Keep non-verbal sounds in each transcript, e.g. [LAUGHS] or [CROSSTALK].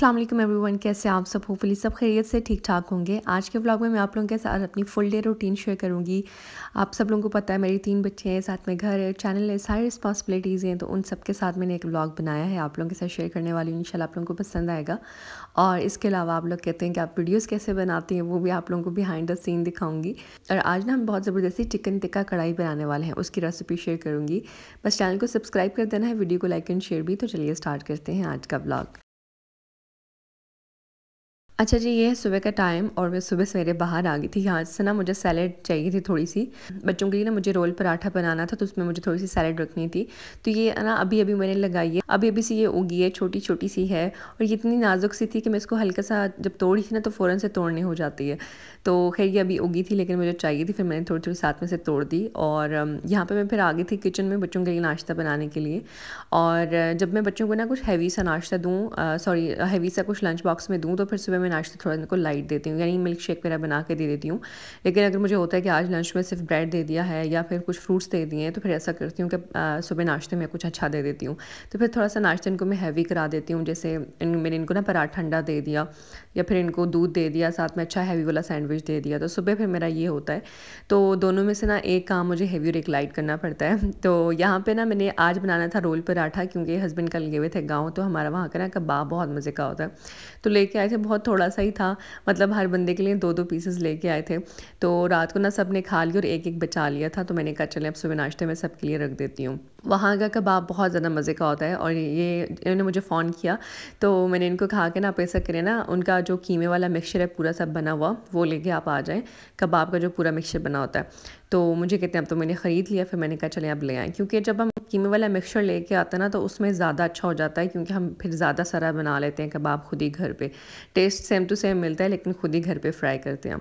अस्सलाम वालेकुम एवरीवन कैसे आप सब होपफुली सब खैरियत से ठीक ठाक होंगे आज के व्लॉग में मैं आप लोगों के साथ अपनी फुल डे रूटीन शेयर करूंगी आप सब लोगों को पता है मेरी तीन बच्चे हैं साथ में घर है चैनल है सारी रिस्पॉन्सिबिलिटीज़ हैं तो उन सब के साथ मैंने एक व्लॉग बनाया है आप लोगों के साथ शेयर करने वाली हूँ इन आप लोगों को पसंद आएगा और इसके अलावा आप लोग कहते हैं कि आप वीडियोज़ कैसे बनाती हैं वो भी आप लोगों को बिहाइंड द सीन दिखाऊँगी और आज ना हम बहुत ज़बरदस्ती चिकन टिक्का कढ़ाई बनाने वाले हैं उसकी रेसिपी शेयर करूँगी बस चैनल को सब्सक्राइब कर देना है वीडियो को लाइक एंड शेयर भी तो चलिए स्टार्ट करते हैं आज का ब्लॉग अच्छा जी ये है सुबह का टाइम और मैं सुबह सवेरे बाहर आ गई थी यहाँ से ना मुझे सैलड चाहिए थी थोड़ी सी बच्चों के लिए ना मुझे रोल पराठा बनाना था तो उसमें मुझे थोड़ी सी सैलड रखनी थी तो ये ना अभी अभी मैंने लगाई है अभी अभी सी ये उगी है छोटी छोटी सी है और ये इतनी नाजुक सी थी कि मैं इसको हल्का सा जब तोड़ी थी ना तो फ़ौरन से तोड़ने हो जाती है तो खैर ये अभी उगी थी लेकिन मुझे चाहिए थी फिर मैंने थोड़ी थोड़ी साथ में से तोड़ दी और यहाँ पर मैं फिर आ गई थी किचन में बच्चों के लिए नाश्ता बनाने के लिए और जब मैं बच्चों को ना कुछ हैवी सा नाश्ता दूँ सॉरी हैवी सा कुछ लंच बॉक्स में दूँ तो फिर सुबह मैं नाश्ते थोड़ा इनको लाइट देती हूँ यानी मिल्क शेक वगैरह बना के दे देती हूँ लेकिन अगर मुझे होता है कि आज लंच में सिर्फ ब्रेड दे दिया है या फिर कुछ फ्रूट्स दे दिए हैं तो फिर ऐसा करती हूँ कि सुबह नाश्ते में कुछ अच्छा दे देती हूँ तो फिर थोड़ा सा नाश्ता इनको मैं हैवी करा देती हूँ जैसे इन, मैंने इनको ना पराठा ठंडा दे दिया या फिर इनको दूध दे दिया साथ में अच्छा हैवी वाला सैंडविच दे दिया तो सुबह फिर मेरा ये होता है तो दोनों में से ना एक काम मुझे हैवी और एक लाइट करना पड़ता है [LAUGHS] तो यहाँ पर ना मैंने आज बनाना था रोल पराठा क्योंकि हस्बैंड कल गए हुए थे गाँव तो हमारा वहाँ का ना कबाब बहुत मज़े का होता है तो लेके आए थे बहुत थोड़ा थोड़ा सा ही था मतलब हर बंदे के लिए दो दो पीसेस लेके आए थे तो रात को ना सब ने खा लिया और एक एक बचा लिया था तो मैंने कहा चले अब सुबह नाश्ते में सबके लिए रख देती हूँ वहाँ का कबाब बहुत ज़्यादा मज़े का होता है और ये इन्होंने मुझे फ़ोन किया तो मैंने इनको खा कि ना आप ऐसा करें ना उनका जो कीमे वाला मिक्सचर है पूरा सब बना हुआ वो लेके आप आ जाएँ कबाब का जो पूरा मिक्सचर बना होता है तो मुझे कहते हैं अब तो मैंने ख़रीद लिया फिर मैंने कहा चले अब ले आएँ क्योंकि जब हम कीमे वाला मिक्सचर लेके आते हैं ना तो उसमें ज़्यादा अच्छा हो जाता है क्योंकि हम फिर ज़्यादा सारा बना लेते हैं कबाब खुद ही घर पे टेस्ट सेम टू सेम मिलता है लेकिन खुद ही घर पे फ्राई करते हैं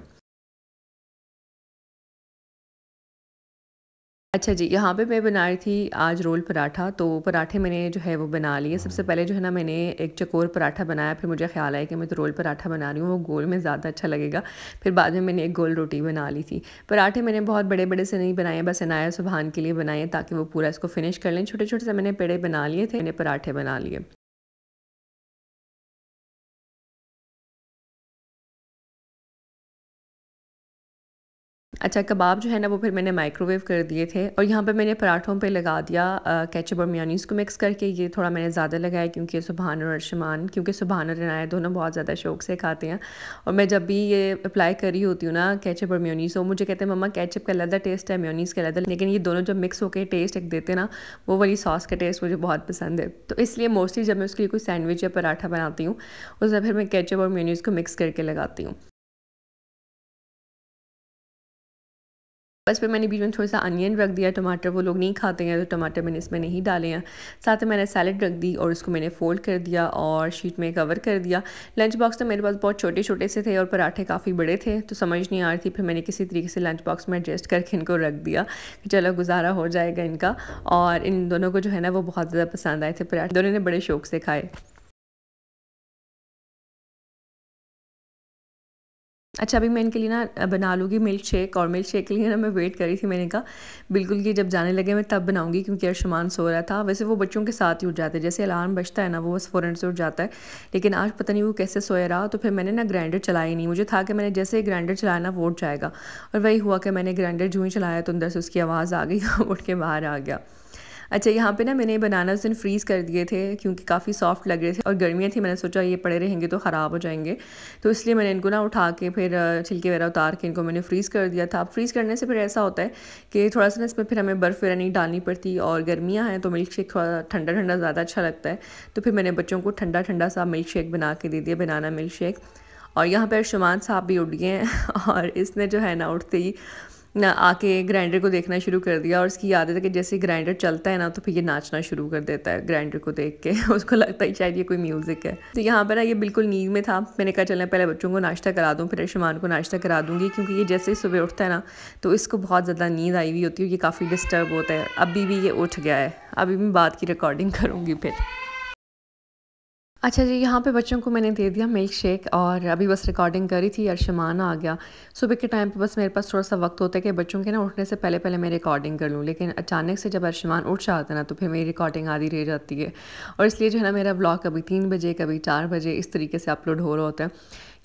अच्छा जी यहाँ पे मैं बना रही थी आज रोल पराठा तो पराठे मैंने जो है वो बना लिए सबसे पहले जो है ना मैंने एक चकोर पराठा बनाया फिर मुझे ख्याल आया कि मैं तो रोल पराठा बना रही हूँ वो गोल में ज़्यादा अच्छा लगेगा फिर बाद में मैंने एक गोल रोटी बना ली थी पराठे मैंने बहुत बड़े बड़े से नहीं बनाए बस अनाया सुबहान के लिए बनाए ताकि वो पूरा इसको फिनिश कर लें छोटे छोटे से मैंने पेड़े बना लिए थे मैंने पराठे बना लिए अच्छा कबाब जो है ना वो फिर मैंने माइक्रोवेव कर दिए थे और यहाँ पे मैंने पराठों पे लगा दिया कैचअप और म्योनीस को मिक्स करके ये थोड़ा मैंने ज़्यादा लगाया क्योंकि सुबहान और अरशमान क्योंकि सुबहान और रनाए दोनों बहुत ज़्यादा शौक से खाते हैं और मैं जब भी ये अप्लाई करी होती हूँ ना कैचअप और म्योनीस तो वो मुझे कहते हैं मम्मा कैचअप का अलग टेस्ट है म्योनीस का अलग लेकिन ये दोनों जब मिक्स होकर टेस्ट एक देते ना वो वाली सॉस का टेस्ट मुझे बहुत पसंद है तो इसलिए मोस्टली जब मैं उसके लिए कोई सैंडविच या पराठा बनाती हूँ उस फिर मैं कैचअप और म्योनीस को मिक्स करके लगाती हूँ बस फिर मैंने बीच में थोड़ा सा अनियन रख दिया टमाटर वो लोग नहीं खाते हैं तो टमाटर मैंने इसमें नहीं डाले हैं साथ में मैंने सैलड रख दी और उसको मैंने फ़ोल्ड कर दिया और शीट में कवर कर दिया लंच बॉक्स तो मेरे पास बहुत छोटे छोटे से थे और पराठे काफ़ी बड़े थे तो समझ नहीं आ रही थी फिर मैंने किसी तरीके से लंच बॉक्स में एडजस्ट करके इनको रख दिया कि चलो गुजारा हो जाएगा इनका और इन दोनों को जो है ना वो बहुत ज़्यादा पसंद आए थे पराठे दोनों ने बड़े शौक से खाए अच्छा अभी मैं इनके लिए ना बना लूँगी मिल्क शेक और मिल्क शेक के लिए ना मैं वेट करी थी मैंने कहा बिल्कुल कि जब जाने लगे मैं तब बनाऊँगी क्योंकि अरशमान सो रहा था वैसे वो बच्चों के साथ ही उठ जाते हैं जैसे अलार्म बजता है ना वो बस फ़ौरन से उठ जाता है लेकिन आज पता नहीं वो कैसे सोया रहा तो फिर मैंने ना ग्राइंडर चलाया नहीं मुझे था कि मैंने जैसे ग्राइंडर ना वो उठ जाएगा और वही हुआ कि मैंने ग्राइंडर जूँ ही चलाया तो अंदर से उसकी आवाज़ आ गई [LAUGHS] उठ के बाहर आ गया अच्छा यहाँ पे ना मैंने बनाना उस दिन फ्रीज़ कर दिए थे क्योंकि काफ़ी सॉफ्ट लग रहे थे और गर्मियाँ थी मैंने सोचा ये पड़े रहेंगे तो ख़राब हो जाएंगे तो इसलिए मैंने इनको ना उठा के फिर छिलके वगैरह उतार के इनको मैंने फ्रीज़ कर दिया था अब फ्रीज़ करने से फिर ऐसा होता है कि थोड़ा सा ना इसमें फिर हमें बर्फ़ वगैरह नहीं डालनी पड़ती और गर्मियाँ हैं तो मिल्क शेक थोड़ा ठंडा ठंडा ज़्यादा अच्छा लगता है तो फिर मैंने बच्चों को ठंडा ठंडा सा मिल्क शेक बना के दे दिया बनाना मिल्क शेक और यहाँ पर शुमान साहब भी उठ गए हैं [LAUGHS] और इसने जो है ना उठते ही आके ग्राइंडर को देखना शुरू कर दिया और उसकी याद है कि जैसे ग्राइंडर चलता है ना तो फिर ये नाचना शुरू कर देता है ग्राइंडर को देख के [LAUGHS] उसको लगता है शायद ये कोई म्यूज़िक है तो यहाँ पर ना ये बिल्कुल नींद में था मैंने कहा चलना पहले बच्चों को नाश्ता करा दूँ फिर शमान को नाश्ता करा दूँगी क्योंकि ये जैसे ही सुबह उठता है ना तो इसको बहुत ज़्यादा नींद आई हुई होती है ये काफ़ी डिस्टर्ब होता है अभी भी ये उठ गया है अभी मैं बात की रिकॉर्डिंग करूँगी फिर अच्छा जी यहाँ पे बच्चों को मैंने दे दिया मिल्क शेक और अभी बस रिकॉर्डिंग करी थी अरशमान आ गया सुबह के टाइम पे बस मेरे पास थोड़ा सा वक्त होता है कि बच्चों के ना उठने से पहले पहले मैं रिकॉर्डिंग कर लूँ लेकिन अचानक से जब अरशमान उठ जाता है ना तो फिर मेरी रिकॉर्डिंग आधी रह जाती है और इसलिए जो है ना मेरा ब्लॉग कभी तीन बजे कभी चार बजे इस तरीके से अपलोड हो रहा होता है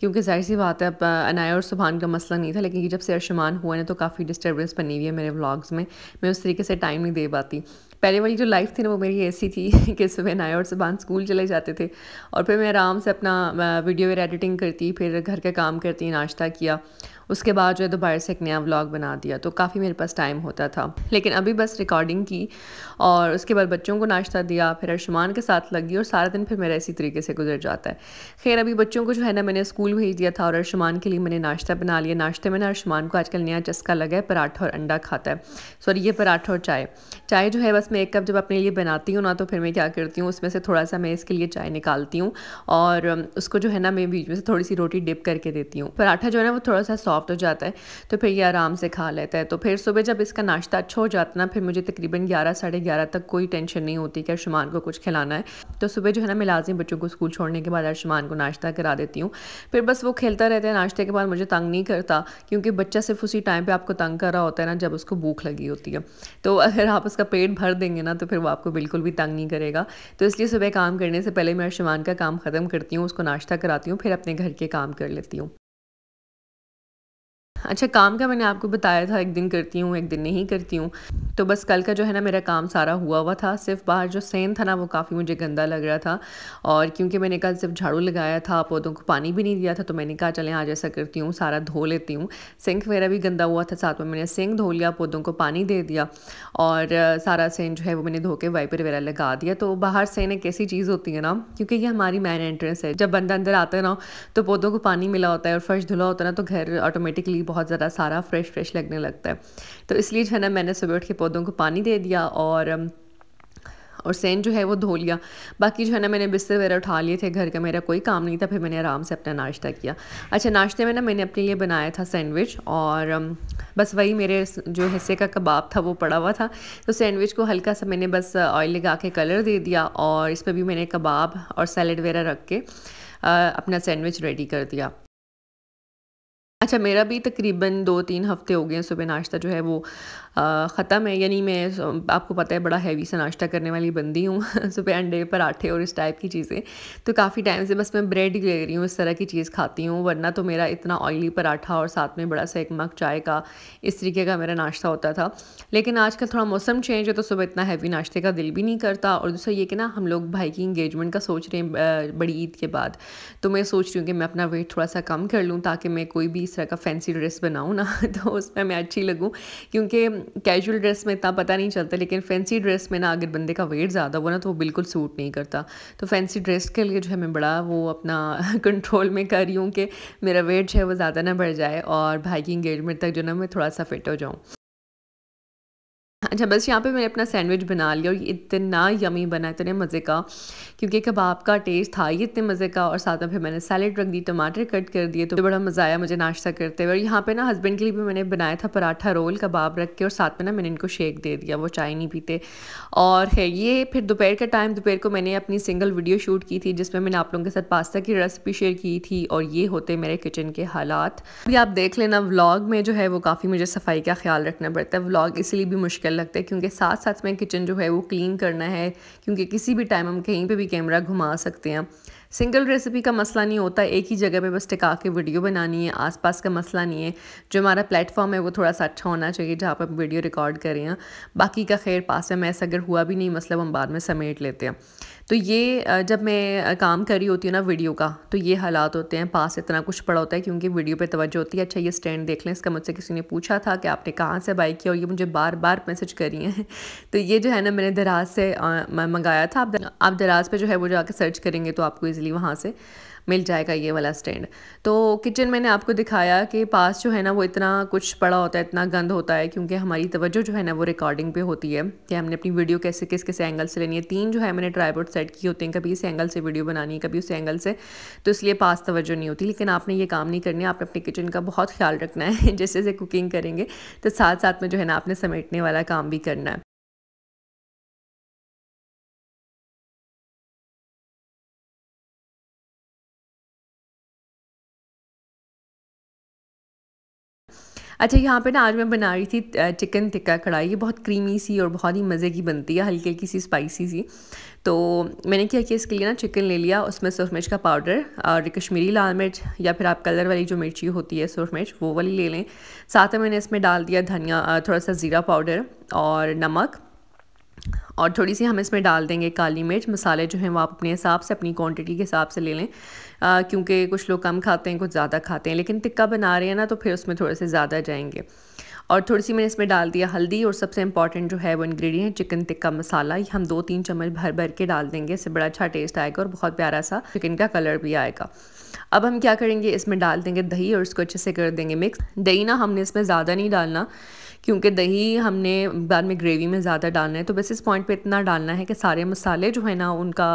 क्योंकि जाहिर सी बात है अब अनाया और सुबहान का मसला नहीं था लेकिन जब से अरशमान हुआ ना तो काफ़ी डिस्टर्बेंस बनी हुई है मेरे व्लॉग्स में मैं उस तरीके से टाइम नहीं दे पाती पहले वाली जो लाइफ थी ना वो मेरी ऐसी थी [LAUGHS] कि सुबह नाए और सुबह स्कूल चले जाते थे और फिर मैं आराम से अपना वीडियो एडिटिंग करती फिर घर का काम करती नाश्ता किया उसके बाद जो है दोबारा से एक नया व्लॉग बना दिया तो काफ़ी मेरे पास टाइम होता था लेकिन अभी बस रिकॉर्डिंग की और उसके बाद बच्चों को नाश्ता दिया फिर अरशमान के साथ लगी और सारा दिन फिर मेरा इसी तरीके से गुजर जाता है खैर अभी बच्चों को जो है ना मैंने स्कूल भेज दिया था और अरशमान के लिए मैंने नाश्ता बना लिया नाश्ते में ना अरशमान को आजकल नया चस्का लगा है पराठा और अंडा खाता है सॉरी ये पराठा और चाय चाय जो है बस मैं एक कप जब अपने लिए बनाती हूँ ना तो फिर मैं क्या करती हूँ उसमें से थोड़ा सा मैं इसके लिए चाय निकालती हूँ और उसको जो है ना मैं बीच में से थोड़ी सी रोटी डिप करके देती हूँ पराठा जो है ना वो थोड़ा सा सॉफ्ट हो जाता है तो फिर ये आराम से खा लेता है तो फिर सुबह जब इसका नाश्ता अच्छा हो जाता ना फिर मुझे तकरीबन ग्यारह साढ़े ग्यारह तक कोई टेंशन नहीं होती कि अरशमान को कुछ खिलाना है तो सुबह जो है ना मैं लाजमी बच्चों को स्कूल छोड़ने के बाद अरशमान को नाश्ता करा देती हूँ फिर बस वो खेलता रहता है नाश्ते के बाद मुझे तंग नहीं करता क्योंकि बच्चा सिर्फ उसी टाइम पर आपको तंग कर रहा होता है ना जब उसको भूख लगी होती है तो अगर आप उसका पेट भर देंगे ना तो फिर वो आपको बिल्कुल भी तंग नहीं करेगा तो इसलिए सुबह काम करने से पहले मैं अरशमान का काम ख़त्म करती हूँ उसको नाश्ता कराती हूँ फिर अपने घर के काम कर लेती हूँ अच्छा काम का मैंने आपको बताया था एक दिन करती हूँ एक दिन नहीं करती हूँ तो बस कल का जो है ना मेरा काम सारा हुआ हुआ था सिर्फ बाहर जो सेन था ना वो काफ़ी मुझे गंदा लग रहा था और क्योंकि मैंने कल सिर्फ झाड़ू लगाया था पौधों को पानी भी नहीं दिया था तो मैंने कहा चलें आज ऐसा करती हूँ सारा धो लेती हूँ सिंक वगैरह भी गंदा हुआ था साथ में मैंने सिंक धो लिया पौधों को पानी दे दिया और सारा सेन जो है वो मैंने धो के वाइपर वगैरह लगा दिया तो बाहर सेन एक ऐसी चीज़ होती है ना क्योंकि ये हमारी मैन एंट्रेंस है जब बंदा अंदर आता है ना तो पौधों को पानी मिला होता है और फर्श धुला होता है ना तो घर ऑटोमेटिकली बहुत ज़्यादा सारा फ्रेश फ्रेश लगने लगता है तो इसलिए जो है ना मैंने सुबह उठ के पौधों को पानी दे दिया और और सेंट जो है वो धो लिया बाकी जो है ना मैंने बिस्तर वगैरह उठा लिए थे घर का मेरा कोई काम नहीं था फिर मैंने आराम से अपना नाश्ता किया अच्छा नाश्ते में ना मैंने अपने लिए बनाया था सैंडविच और बस वही मेरे जो हिस्से का कबाब था वो पड़ा हुआ था तो सैंडविच को हल्का सा मैंने बस ऑयल लगा के कलर दे दिया और इस पर भी मैंने कबाब और सैलड वगैरह रख के अपना सैंडविच रेडी कर दिया अच्छा मेरा भी तकरीबन दो तीन हफ़्ते हो गए हैं सुबह नाश्ता जो है वो ख़त्म है यानी मैं आपको पता है बड़ा हैवी सा नाश्ता करने वाली बंदी हूँ [LAUGHS] सुबह अंडे पराठे और इस टाइप की चीज़ें तो काफ़ी टाइम से बस मैं ब्रेड ही ले रही हूँ इस तरह की चीज़ खाती हूँ वरना तो मेरा इतना ऑयली पराठा और साथ में बड़ा सा एक मग चाय का इस तरीके का मेरा नाश्ता होता था लेकिन आज थोड़ा मौसम चेंज है तो सुबह इतना हैवी नाश्ते का दिल भी नहीं करता और दूसरा ये कि ना हम लोग भाई की इंगेजमेंट का सोच रहे हैं बड़ी ईद के बाद तो मैं सोच रही हूँ कि मैं अपना वेट थोड़ा सा कम कर लूँ ताकि मैं कोई भी इस तरह का फैंसी ड्रेस बनाऊँ ना [LAUGHS] तो उसमें मैं अच्छी लगूँ क्योंकि कैजुअल ड्रेस में इतना पता नहीं चलता लेकिन फैंसी ड्रेस में ना अगर बंदे का वेट ज़्यादा हुआ ना तो वो बिल्कुल सूट नहीं करता तो फैंसी ड्रेस के लिए जो है मैं बड़ा वो अपना कंट्रोल [LAUGHS] में कर रही हूँ कि मेरा वेट जो है वो ज़्यादा ना बढ़ जाए और भाई की इंगेजमेंट तक जो ना मैं थोड़ा सा फिट हो जाऊँ अच्छा बस यहाँ पे मैंने अपना सैंडविच बना लिया और ये इतना यमी बना इतने मज़े का क्योंकि कबाब का टेस्ट था ये इतने मज़े का और साथ में फिर मैंने सैलड रख दी टमाटर कट कर दिए तो बड़ा मज़ा आया मुझे नाश्ता करते हुए और यहाँ पे ना हस्बैंड के लिए भी मैंने बनाया था पराठा रोल कबाब रख के और साथ में ना मैंने इनको शेक दे दिया वो चाय नहीं पीते और है ये फिर दोपहर का टाइम दोपहर को मैंने अपनी सिंगल वीडियो शूट की थी जिसमें मैंने आप लोगों के साथ पास्ता की रेसिपी शेयर की थी और ये होते मेरे किचन के हालात अभी आप देख लेना व्लाग में जो है वो काफ़ी मुझे सफाई का ख्याल रखना पड़ता है व्लाग इसलिए भी मुश्किल लगता है क्योंकि साथ साथ में किचन जो है वो क्लीन करना है क्योंकि किसी भी टाइम हम कहीं पे भी कैमरा घुमा सकते हैं सिंगल रेसिपी का मसला नहीं होता एक ही जगह पे बस टिका के वीडियो बनानी है आसपास का मसला नहीं है जो हमारा प्लेटफॉर्म है वो थोड़ा सा अच्छा होना चाहिए जहाँ पर वीडियो रिकॉर्ड करें बाकी का खैर पास मैं ऐसा अगर हुआ भी नहीं मसला मतलब हम बाद में समेट लेते हैं तो ये जब मैं काम कर रही होती हूँ ना वीडियो का तो ये हालात होते हैं पास इतना कुछ पड़ा होता है क्योंकि वीडियो पे तवज्जो होती है अच्छा ये स्टैंड देख लें इसका मुझसे किसी ने पूछा था कि आपने कहाँ से बाई किया और ये मुझे बार बार मैसेज करी हैं [LAUGHS] तो ये जो है ना मैंने दराज से मंगाया था आप दराज पर जो है वो जाकर सर्च करेंगे तो आपको ईज़िली वहाँ से मिल जाएगा ये वाला स्टैंड तो किचन मैंने आपको दिखाया कि पास जो है ना वो इतना कुछ पड़ा होता है इतना गंद होता है क्योंकि हमारी तवज्जो जो है ना वो रिकॉर्डिंग पे होती है कि हमने अपनी वीडियो कैसे किस किस एंगल से लेनी है तीन जो है मैंने बोर्ड सेट की होते हैं कभी इस एंगल से वीडियो बनानी है कभी उस एंगल से तो इसलिए पास तवज्जो नहीं होती लेकिन आपने ये काम नहीं करना आपने अपने किचन का बहुत ख्याल रखना है [LAUGHS] जैसे जैसे कुकिंग करेंगे तो साथ साथ में जो है ना आपने समेटने वाला काम भी करना है अच्छा यहाँ पे ना आज मैं बना रही थी चिकन टिक्का कढ़ाई ये बहुत क्रीमी सी और बहुत ही मज़े की बनती है हल्की हल्की सी स्पाइसी सी तो मैंने क्या किया इसके लिए ना चिकन ले लिया उसमें सुरख मिर्च का पाउडर और कश्मीरी लाल मिर्च या फिर आप कलर वाली जो मिर्ची होती है सुरख मिर्च वो वाली ले लें साथ में मैंने इसमें डाल दिया धनिया थोड़ा सा ज़ीरा पाउडर और नमक और थोड़ी सी हम इसमें डाल देंगे काली मिर्च मसाले जो हैं वो आप अपने हिसाब से अपनी क्वांटिटी के हिसाब से ले लें क्योंकि कुछ लोग कम खाते हैं कुछ ज़्यादा खाते हैं लेकिन टिक्का बना रहे हैं ना तो फिर उसमें थोड़े से ज़्यादा जाएंगे और थोड़ी सी मैंने इसमें डाल दिया हल्दी और सबसे इंपॉर्टेंट जो है वो इंग्रेडिएंट चिकन टिक्का मसाला ये हम दो तीन चम्मच भर भर के डाल देंगे इससे बड़ा अच्छा टेस्ट आएगा और बहुत प्यारा सा चिकन का कलर भी आएगा अब हम क्या करेंगे इसमें डाल देंगे दही और इसको अच्छे से कर देंगे मिक्स दही ना हमने इसमें ज़्यादा नहीं डालना क्योंकि दही हमने बाद में ग्रेवी में ज़्यादा डालना है तो बस इस पॉइंट पे इतना डालना है कि सारे मसाले जो है ना उनका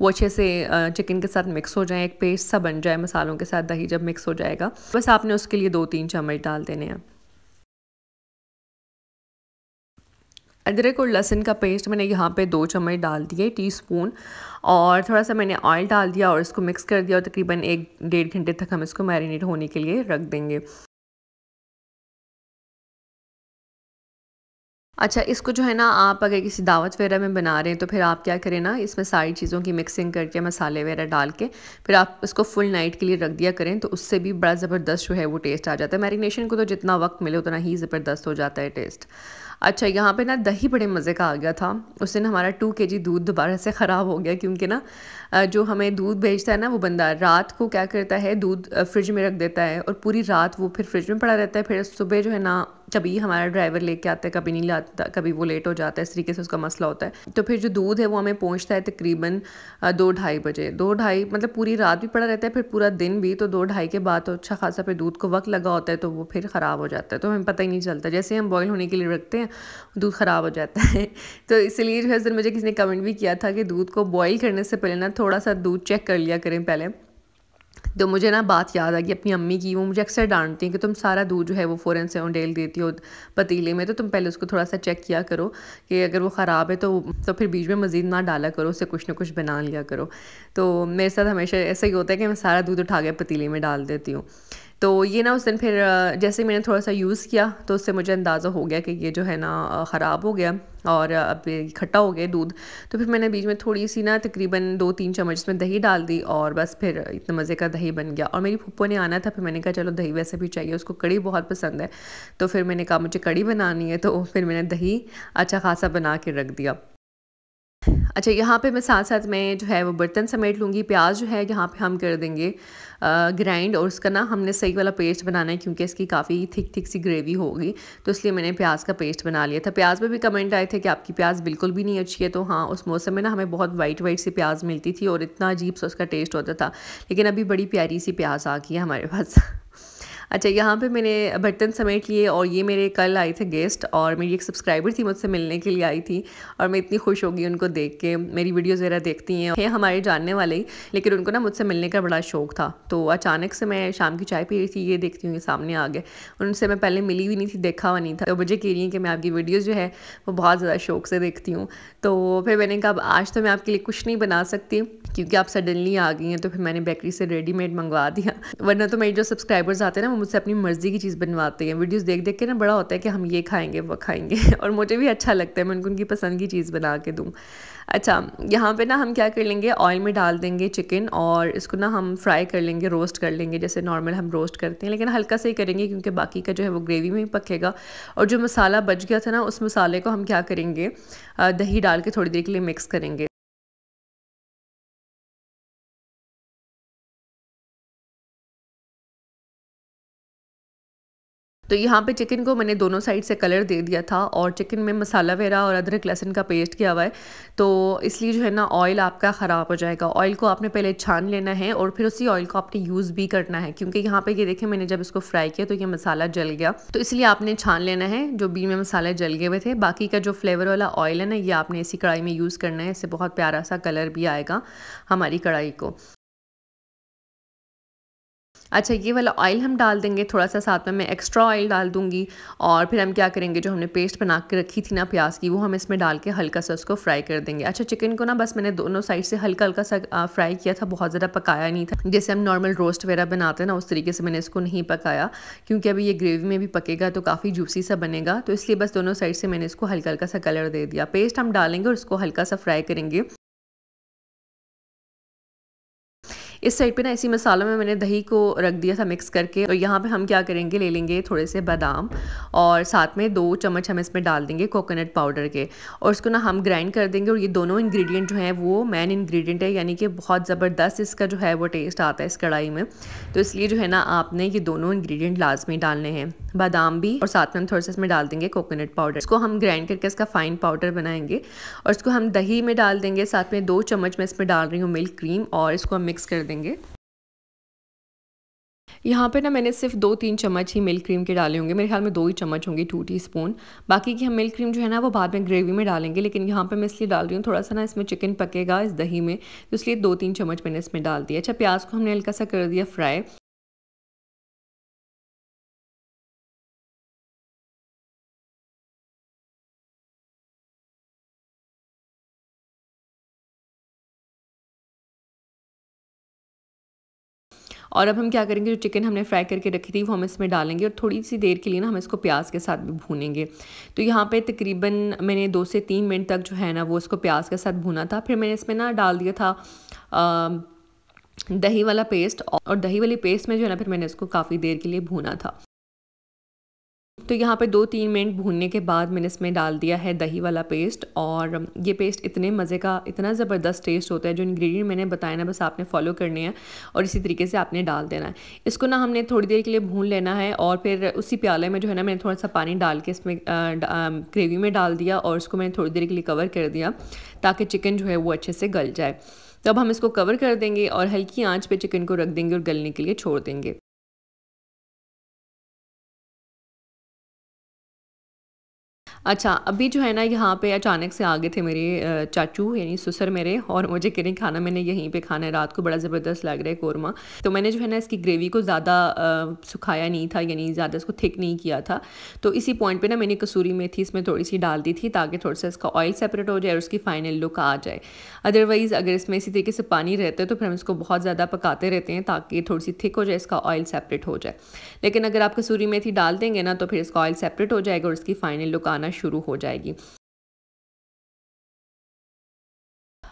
वो अच्छे से चिकन के साथ मिक्स हो जाए एक पेस्ट सा बन जाए मसालों के साथ दही जब मिक्स हो जाएगा बस आपने उसके लिए दो तीन चम्मच डाल देने हैं अदरक और लहसुन का पेस्ट मैंने यहाँ पे दो चम्मच डाल दिए टीस्पून और थोड़ा सा मैंने ऑयल डाल दिया और इसको मिक्स कर दिया और तकरीबन एक डेढ़ घंटे तक हम इसको मैरिनेट होने के लिए रख देंगे अच्छा इसको जो है ना आप अगर किसी दावत वगैरह में बना रहे हैं तो फिर आप क्या करें ना इसमें सारी चीज़ों की मिक्सिंग करके मसाले वगैरह डाल के फिर आप इसको फुल नाइट के लिए रख दिया करें तो उससे भी बड़ा ज़बरदस्त जो है वो टेस्ट आ जाता है मैरिनेशन को तो जितना वक्त मिले उतना ही ज़बरदस्त हो जाता है टेस्ट अच्छा यहाँ पे ना दही बड़े मज़े का आ गया था उस दिन हमारा टू के जी दूध दोबारा से ख़राब हो गया क्योंकि ना जो हमें दूध भेजता है ना वो बंदा रात को क्या करता है दूध फ्रिज में रख देता है और पूरी रात वो फिर फ्रिज में पड़ा रहता है फिर सुबह जो है ना कभी हमारा ड्राइवर लेके आता है कभी नहीं लाता कभी वो लेट हो जाता है इस तरीके से उसका मसला होता है तो फिर जो दूध है वो हमें पहुँचता है तकरीबन दो ढाई बजे दो ढाई मतलब पूरी रात भी पड़ा रहता है फिर पूरा दिन भी तो दो ढाई के बाद तो अच्छा खासा फिर दूध को वक्त लगा होता है तो वो फिर ख़राब हो जाता है तो हमें पता ही नहीं चलता जैसे हम बॉयल होने के लिए रखते हैं दूध ख़राब हो जाता है [LAUGHS] तो इसलिए जो है सर मुझे किसी ने कमेंट भी किया था कि दूध को बॉईल करने से पहले ना थोड़ा सा दूध चेक कर लिया करें पहले तो मुझे ना बात याद आ गई अपनी अम्मी की वो मुझे अक्सर डांटती हैं कि तुम सारा दूध जो है वो फ़ौरन से उंडेल देती हो पतीले में तो तुम पहले उसको थोड़ा सा चेक किया करो कि अगर वो ख़राब है तो तो फिर बीच में मज़ीद ना डाला करो उससे कुछ ना कुछ बना लिया करो तो मेरे साथ हमेशा ऐसा ही होता है कि मैं सारा दूध उठा के पतीले में डाल देती हूँ तो ये ना उस दिन फिर जैसे मैंने थोड़ा सा यूज़ किया तो उससे मुझे अंदाज़ा हो गया कि ये जो है ना ख़राब हो गया और अब इकट्ठा हो गया दूध तो फिर मैंने बीच में थोड़ी सी ना तकरीबन दो तीन चम्मच में दही डाल दी और बस फिर इतने मज़े का दही बन गया और मेरी पप्पो ने आना था फिर मैंने कहा चलो दही वैसे भी चाहिए उसको कड़ी बहुत पसंद है तो फिर मैंने कहा मुझे कड़ी बनानी है तो फिर मैंने दही अच्छा खासा बना के रख दिया अच्छा यहाँ पे मैं साथ साथ में जो है वो बर्तन समेट लूँगी प्याज जो है यहाँ पे हम कर देंगे ग्राइंड और उसका ना हमने सही वाला पेस्ट बनाना है क्योंकि इसकी काफ़ी थिक थिक सी ग्रेवी होगी तो इसलिए मैंने प्याज का पेस्ट बना लिया था प्याज में भी कमेंट आए थे कि आपकी प्याज बिल्कुल भी नहीं अच्छी है तो हाँ उस मौसम में ना हमें बहुत वाइट वाइट सी प्याज मिलती थी और इतना अजीब सा उसका टेस्ट होता था लेकिन अभी बड़ी प्यारी सी प्याज आ गई है हमारे पास [LAUGHS] अच्छा यहाँ पे मैंने बर्तन समेट लिए और ये मेरे कल आए थे गेस्ट और मेरी एक सब्सक्राइबर थी मुझसे मिलने के लिए आई थी और मैं इतनी खुश होगी उनको देख के मेरी वीडियोज़ वगैरह देखती हैं हैं हमारे जानने वाले ही लेकिन उनको ना मुझसे मिलने का बड़ा शौक था तो अचानक से मैं शाम की चाय पी रही थी ये देखती हूँ ये सामने आ गए उनसे मैं पहले मिली हुई नहीं थी देखा हुआ नहीं था तो मुझे कह रही है कि मैं आपकी वीडियोज़ जो है वो बहुत ज़्यादा शौक से देखती हूँ तो फिर मैंने कहा आज तो मैं आपके लिए कुछ नहीं बना सकती क्योंकि आप सडनली आ गई हैं तो फिर मैंने बेकरी से रेडीमेड मंगवा दिया वरना तो मेरे जो सब्सक्राइबर्स आते हैं ना वो मुझसे अपनी मर्ज़ी की चीज़ बनवाते हैं वीडियोस देख देख के ना बड़ा होता है कि हम ये खाएंगे वो खाएंगे [LAUGHS] और मुझे भी अच्छा लगता है मैं उनको उनकी पसंद की चीज़ बना के दूँ अच्छा यहाँ पे ना हम क्या कर लेंगे ऑयल में डाल देंगे चिकन और इसको ना हम फ्राई कर लेंगे रोस्ट कर लेंगे जैसे नॉर्मल हम रोस्ट करते हैं लेकिन हल्का से ही करेंगे क्योंकि बाकी का जो है वो ग्रेवी में ही पकेगा और जो मसाला बच गया था ना उस मसाले को हम क्या करेंगे दही डाल के थोड़ी देर के लिए मिक्स करेंगे तो यहाँ पे चिकन को मैंने दोनों साइड से कलर दे दिया था और चिकन में मसाला वगैरह और अदरक लहसुन का पेस्ट किया हुआ है तो इसलिए जो है ना ऑयल आपका ख़राब हो जाएगा ऑयल को आपने पहले छान लेना है और फिर उसी ऑयल को आपने यूज़ भी करना है क्योंकि यहाँ पे ये यह देखें मैंने जब इसको फ्राई किया तो ये मसाला जल गया तो इसलिए आपने छान लेना है जो बी में मसाले जल गए हुए थे बाकी का जो फ्लेवर वाला ऑयल है ना ये आपने इसी कढ़ाई में यूज़ करना है इससे बहुत प्यारा सा कलर भी आएगा हमारी कढ़ाई को अच्छा ये वाला ऑयल हम डाल देंगे थोड़ा सा साथ में मैं एक्स्ट्रा ऑयल डाल दूंगी और फिर हम क्या करेंगे जो हमने पेस्ट बना के रखी थी ना प्याज की वो हम इसमें डाल के हल्का सा उसको फ्राई कर देंगे अच्छा चिकन को ना बस मैंने दोनों साइड से हल्का हल्का सा फ्राई किया था बहुत ज़्यादा पकाया नहीं था जैसे हम नॉर्मल रोस्ट वगैरह बनाते हैं ना उस तरीके से मैंने इसको नहीं पकाया क्योंकि अभी ये ग्रेवी में भी पकेगा तो काफ़ी जूसी सा बनेगा तो इसलिए बस दोनों साइड से मैंने इसको हल्का हल्का सा कलर दे दिया पेस्ट हम डालेंगे और उसको हल्का सा फ्राई करेंगे इस साइड पे ना इसी मसालों में मैंने दही को रख दिया था मिक्स करके और तो यहाँ पे हम क्या करेंगे ले लेंगे थोड़े से बादाम और साथ में दो चम्मच हम इसमें डाल देंगे कोकोनट पाउडर के और इसको ना हम ग्राइंड कर देंगे और ये दोनों इन्ग्रीडियंट जो हैं वो मेन इन्ग्रीडियंट है यानी कि बहुत ज़बरदस्त इसका जो है वो टेस्ट आता है इस कढ़ाई में तो इसलिए जो है ना आपने ये दोनों इन्ग्रीडियंट लाजमी डालने हैं बादाम भी और साथ में हम थोड़े से इसमें डाल देंगे कोकोनट पाउडर इसको हम ग्राइंड करके इसका फाइन पाउडर बनाएंगे और इसको हम दही में डाल देंगे साथ में दो चम्मच मैं इसमें डाल रही हूँ मिल्क क्रीम और इसको हम मिक्स कर देंगे यहाँ पे ना मैंने सिर्फ दो तीन चम्मच ही मिल्क क्रीम के डाले होंगे मेरे ख्याल में दो ही चम्मच होंगे टू टी स्पून बाकी की हम मिल्क क्रीम जो है ना वो बाद में ग्रेवी में डालेंगे लेकिन यहाँ पे मैं इसलिए डाल रही हूँ थोड़ा सा ना इसमें चिकन पकेगा इस दही में तो इसलिए दो तीन चम्मच मैंने इसमें डाल दिया अच्छा प्याज को हमने हल्का सा कर दिया फ्राई और अब हम क्या करेंगे जो चिकन हमने फ्राई करके रखी थी वो हम इसमें डालेंगे और थोड़ी सी देर के लिए ना हम इसको प्याज के साथ भी भूनेंगे तो यहाँ पे तकरीबन मैंने दो से तीन मिनट तक जो है ना वो इसको प्याज के साथ भूना था फिर मैंने इसमें ना डाल दिया था आ, दही वाला पेस्ट और दही वाली पेस्ट में जो है ना फिर मैंने इसको काफ़ी देर के लिए भूना था तो यहाँ पे दो तीन मिनट भूनने के बाद मैंने इसमें डाल दिया है दही वाला पेस्ट और ये पेस्ट इतने मज़े का इतना ज़बरदस्त टेस्ट होता है जो इन्ग्रीडियंट मैंने बताया ना बस आपने फॉलो करने हैं और इसी तरीके से आपने डाल देना है इसको ना हमने थोड़ी देर के लिए भून लेना है और फिर उसी प्याले में जो है ना मैंने थोड़ा सा पानी डाल के इसमें ग्रेवी में डाल दिया और उसको मैंने थोड़ी देर के लिए कवर कर दिया ताकि चिकन जो है वो अच्छे से गल जाए तो अब हम इसको कवर कर देंगे और हल्की आंच पे चिकन को रख देंगे और गलने के लिए छोड़ देंगे अच्छा अभी जो है ना यहाँ पे अचानक से आ गए थे मेरे चाचू यानी ससुर मेरे और मुझे कह रहे खाना मैंने यहीं पे खाना है रात को बड़ा ज़बरदस्त लग रहा है कौरमा तो मैंने जो है ना इसकी ग्रेवी को ज़्यादा सुखाया नहीं था यानी ज़्यादा इसको थिक नहीं किया था तो इसी पॉइंट पर ना मैंने कसूरी मेथी इसमें थोड़ी सी डाल दी थी ताकि थोड़ा सा इसका ऑयल सेपरेट हो जाए और उसकी फाइनल लुक आ जाए अदरवाइज़ अगर इसमें इसी तरीके से पानी रहता है तो फिर हम इसको बहुत ज़्यादा पकाते रहते हैं ताकि थोड़ी सी थिक हो जाए इसका ऑयल सेपरेट हो जाए लेकिन अगर आप कसूरी मेथी डाल देंगे ना तो फिर इसका ऑयल सेपरेट हो जाएगा और इसकी फाइनल लुक आना शुरू हो जाएगी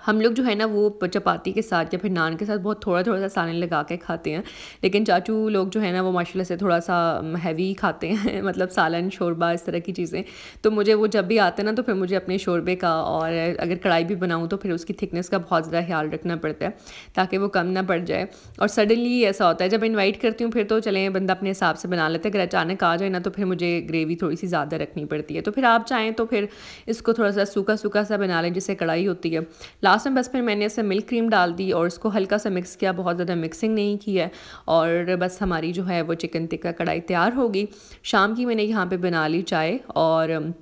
हम लोग जो है ना वो चपाती के साथ या फिर नान के साथ बहुत थोड़ा थोड़ा सा सालन लगा के खाते हैं लेकिन चाचू लोग जो है ना वो माशाल्लाह से थोड़ा सा हैवी खाते हैं [LAUGHS] मतलब सालन शोरबा इस तरह की चीज़ें तो मुझे वो जब भी आते हैं ना तो फिर मुझे अपने शोरबे का और अगर कढ़ाई भी बनाऊँ तो फिर उसकी थिकनेस का बहुत ज़्यादा ख्याल रखना पड़ता है ताकि वो कम ना पड़ जाए और सडनली ऐसा होता है जब इन्वाइट करती हूँ फिर तो चलें बंदा अपने हिसाब से बना लेते हैं अगर अचानक आ जाए ना तो फिर मुझे ग्रेवी थोड़ी सी ज़्यादा रखनी पड़ती है तो फिर आप चाहें तो फिर इसको थोड़ा सा सूखा सूखा सा बना लें जिससे कढ़ाई होती है लास्ट में बस फिर मैंने इसमें मिल्क क्रीम डाल दी और इसको हल्का सा मिक्स किया बहुत ज़्यादा मिक्सिंग नहीं की है और बस हमारी जो है वो चिकन टिक्का कढ़ाई तैयार होगी शाम की मैंने यहाँ पर बना ली चाय और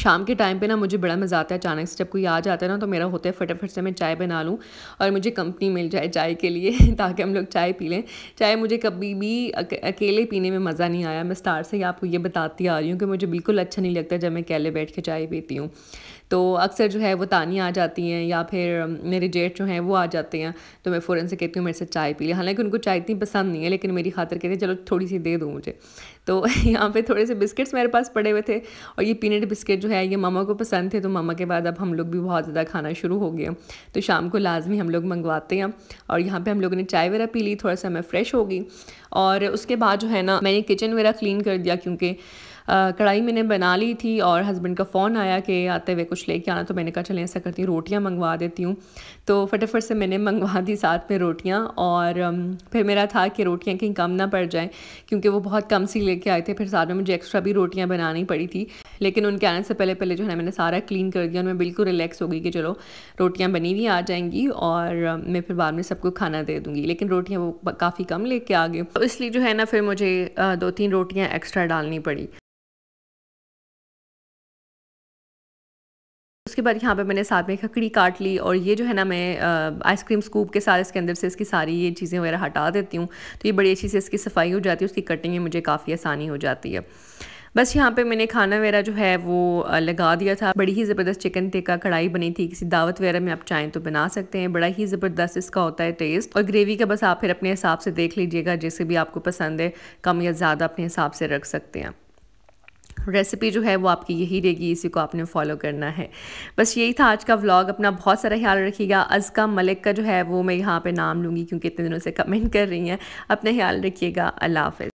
शाम के टाइम पे ना मुझे बड़ा मज़ा आता है अचानक से जब कोई आ जाता है ना तो मेरा होता है फटाफट से मैं चाय बना लूँ और मुझे कंपनी मिल जाए चाय के लिए [LAUGHS] ताकि हम लोग चाय पी लें चाय मुझे कभी भी अकेले पीने में मज़ा नहीं आया मैं स्टार से ही आपको ये बताती आ रही हूँ कि मुझे बिल्कुल अच्छा नहीं लगता जब मैं अकेले बैठ के चाय पीती हूँ तो अक्सर जो है वो तानी आ जाती हैं या फिर मेरे जेठ जो हैं वो आ जाते हैं तो मैं फ़ौरन से कहती हूँ मेरे से चाय पी लिया हालांकि उनको चाय इतनी पसंद नहीं है लेकिन मेरी खातर कहते हैं चलो थोड़ी सी दे दूँ मुझे तो [LAUGHS] यहाँ पे थोड़े से बिस्किट्स मेरे पास पड़े हुए थे और ये पीनट बिस्किट जो है ये मामा को पसंद थे तो मामा के बाद अब हम लोग भी बहुत ज़्यादा खाना शुरू हो गया तो शाम को लाजमी हम लोग मंगवाते हैं और यहाँ पर हम लोगों ने चाय वगैरह पी ली थोड़ा सा मैं फ़्रेश हो गई और उसके बाद जो है ना मैंने किचन वगैरह क्लीन कर दिया क्योंकि कढ़ाई मैंने बना ली थी और हस्बैंड का फ़ोन आया कि आते हुए कुछ लेके आना तो मैंने कहा चलें ऐसा करती हूँ रोटियाँ मंगवा देती हूँ तो फटाफट से मैंने मंगवा दी साथ में रोटियाँ और फिर मेरा था कि रोटियाँ कहीं कम ना पड़ जाएँ क्योंकि वो बहुत कम सी लेके आए थे फिर साथ में मुझे एक्स्ट्रा भी रोटियाँ बनानी पड़ी थी लेकिन उनके आने से पहले पहले जो है ना मैंने सारा क्लीन कर दिया और मैं बिल्कुल रिलैक्स हो गई कि चलो रोटियाँ बनी हुई आ जाएंगी और मैं फिर बाद में सबको खाना दे दूँगी लेकिन रोटियाँ वो काफ़ी कम लेके आ गई तो इसलिए जो है ना फिर मुझे दो तीन रोटियाँ एक्स्ट्रा डालनी पड़ी उसके बाद यहाँ पे मैंने साथ में खकड़ी काट ली और ये जो है ना मैं आइसक्रीम स्कूप के साथ इसके अंदर से इसकी सारी ये चीज़ें वगैरह हटा देती हूँ तो ये बड़ी अच्छी से इसकी सफाई हो जाती है उसकी कटिंग में मुझे काफ़ी आसानी हो जाती है बस यहाँ पे मैंने खाना वगैरह जो है वो लगा दिया था बड़ी ही ज़बरदस्त चिकन टिक्का कढ़ाई बनी थी किसी दावत वगैरह में आप चाहें तो बना सकते हैं बड़ा ही ज़बरदस्त इसका होता है टेस्ट और ग्रेवी का बस आप फिर अपने हिसाब से देख लीजिएगा जैसे भी आपको पसंद है कम या ज़्यादा अपने हिसाब से रख सकते हैं रेसिपी जो है वो आपकी यही रहेगी इसी को आपने फॉलो करना है बस यही था आज का व्लॉग अपना बहुत सारा ख्याल रखिएगा अजका मलिक का जो है वो मैं यहाँ पे नाम लूँगी क्योंकि इतने दिनों से कमेंट कर रही हैं अपना ख्याल रखिएगा अल्लाह हाफ